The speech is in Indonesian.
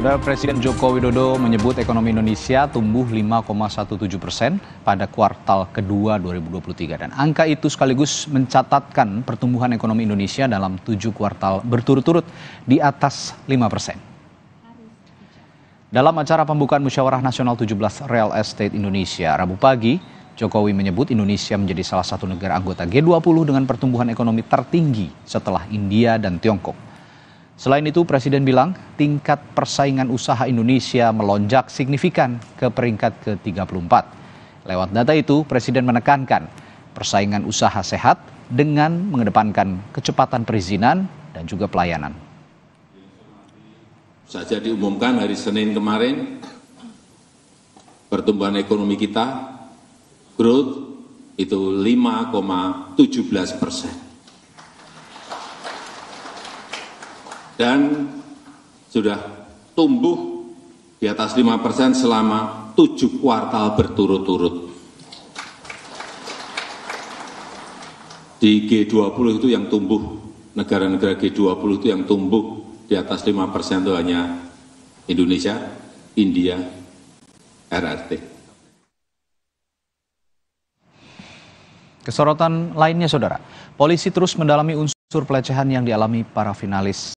Saudara Presiden Joko Widodo menyebut ekonomi Indonesia tumbuh 5,17 persen pada kuartal kedua 2023 dan angka itu sekaligus mencatatkan pertumbuhan ekonomi Indonesia dalam tujuh kuartal berturut-turut di atas 5 persen. Dalam acara pembukaan Musyawarah Nasional 17 Real Estate Indonesia Rabu pagi, Jokowi menyebut Indonesia menjadi salah satu negara anggota G20 dengan pertumbuhan ekonomi tertinggi setelah India dan Tiongkok. Selain itu, Presiden bilang tingkat persaingan usaha Indonesia melonjak signifikan ke peringkat ke-34. Lewat data itu, Presiden menekankan persaingan usaha sehat dengan mengedepankan kecepatan perizinan dan juga pelayanan. Saja diumumkan hari Senin kemarin, pertumbuhan ekonomi kita, growth itu 5,17 persen dan sudah tumbuh di atas 5 persen selama tujuh kuartal berturut-turut. Di G20 itu yang tumbuh, negara-negara G20 itu yang tumbuh di atas 5 persen itu hanya Indonesia, India, RRT. Kesorotan lainnya, Saudara. Polisi terus mendalami unsur pelecehan yang dialami para finalis